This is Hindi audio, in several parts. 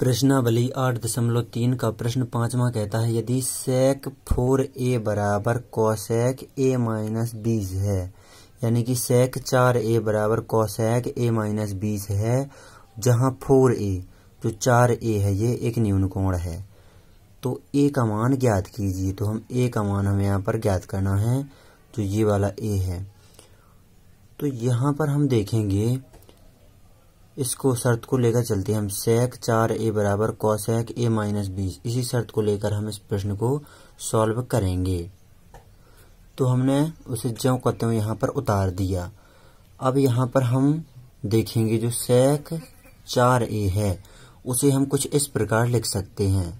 प्रश्नावली आठ दशमलव तीन का प्रश्न पांचवा कहता है यदि सेक फोर ए बराबर कौशैक ए माइनस बीस है यानी कि सेक चार ए बराबर कौशैक ए माइनस बीस है जहां फोर ए जो चार ए है ये एक न्यून कोण है तो ए का मान ज्ञात कीजिए तो हम ए का मान हमें यहाँ पर ज्ञात करना है तो ये वाला ए है तो यहाँ पर हम देखेंगे इसको शर्त को लेकर चलते हैं हम सेक चार ए बराबर कॉसेक ए माइनस बीस इसी शर्त को लेकर हम इस प्रश्न को सॉल्व करेंगे तो हमने उसे जो कहते हुए यहाँ पर उतार दिया अब यहाँ पर हम देखेंगे जो सेक चार ए है उसे हम कुछ इस प्रकार लिख सकते हैं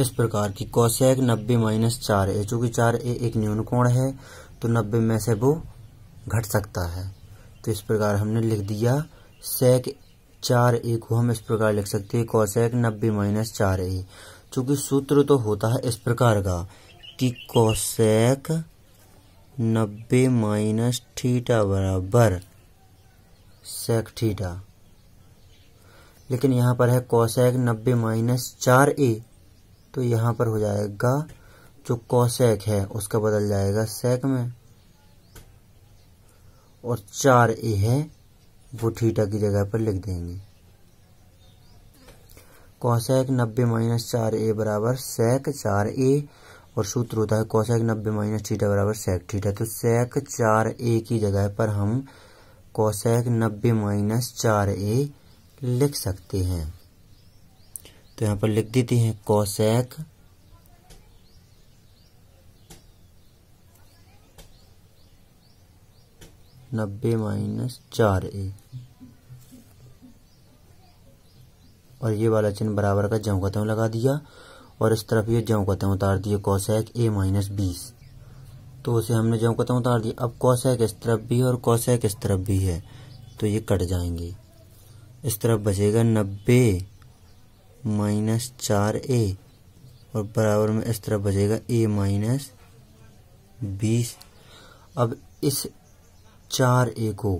इस प्रकार की कौशेक नब्बे माइनस चार ए चूँकि चार ए एक न्यून कोण है तो नब्बे में से वो घट सकता है तो इस प्रकार हमने लिख दिया सेक चार ए को हम इस प्रकार लिख सकते हैं कौशेक नब्बे माइनस चार ए चूंकि सूत्र तो होता है इस प्रकार का कि कौशेक नब्बे माइनस ठीटा बराबर सेक ठीटा लेकिन यहाँ पर है कौशेक नब्बे माइनस चार ए तो यहाँ पर हो जाएगा जो कौशेक है उसका बदल जाएगा सेक में और चार ए है वो थीटा की जगह पर लिख देंगे कौशैक नब्बे माइनस चार ए बराबर सैक चार ए और सूत्र होता है कौशैक नब्बे माइनस थीटा बराबर सैक थीटा तो सैक चार ए की जगह पर हम कौशैक नब्बे माइनस चार ए लिख सकते हैं तो यहाँ पर लिख देते हैं कौशैक नब्बे माइनस चार ए और ये वाला चिन्ह बराबर का जव कतव लगा दिया और इस तरफ ये जव कतव उतार दिए कौशैक ए माइनस बीस तो उसे हमने जव कतव उतार दिया अब कौशैक इस तरफ भी है और कौशैक इस तरफ भी है तो ये कट जाएंगे इस तरफ बचेगा नब्बे माइनस चार ए और बराबर में इस तरफ बचेगा ए माइनस बीस अब इस चार ए को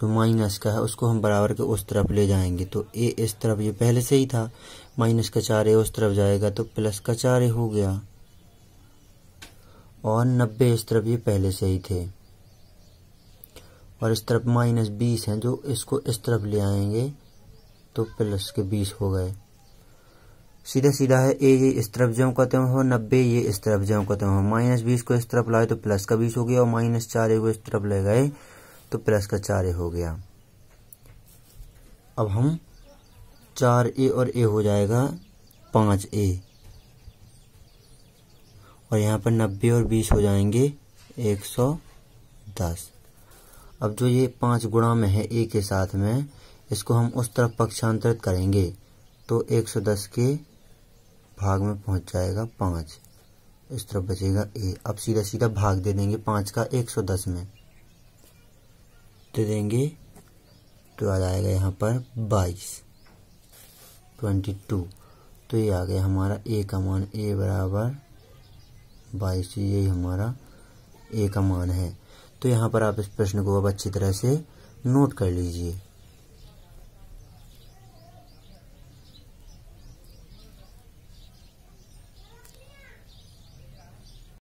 जो माइनस का है उसको हम बराबर के उस तरफ ले जाएंगे तो ए इस तरफ ये पहले से ही था माइनस का चार ए उस तरफ जाएगा तो प्लस का चार ए हो गया और नब्बे इस तरफ ये पहले से ही थे और इस तरफ माइनस बीस हैं जो इसको इस तरफ ले आएंगे तो प्लस के बीस हो गए सीधा सीधा है ए ये इस तरफ जो का त्यों हो नब्बे ये इस तरफ जो का त्यों हो माइनस बीस को इस तरफ लाए तो प्लस का बीस हो गया और माइनस चार को इस तरफ ले गए तो प्लस का चार हो गया अब हम चार ए और ए हो जाएगा पांच ए और यहाँ पर नब्बे और बीस हो जाएंगे एक सौ दस अब जो ये पांच गुणा में है ए के साथ में इसको हम उस तरफ पक्षांतरित करेंगे तो एक सौ दस के भाग में पहुंच जाएगा पाँच इस तरफ बचेगा ए अब सीधा सीधा भाग दे देंगे पाँच का एक सौ दस में दे देंगे तो आ जाएगा यहाँ पर बाईस ट्वेंटी टू तो ये आ गया हमारा ए का मान ए बराबर बाईस तो ये हमारा ए का मान है तो यहाँ पर आप इस प्रश्न को अब अच्छी तरह से नोट कर लीजिए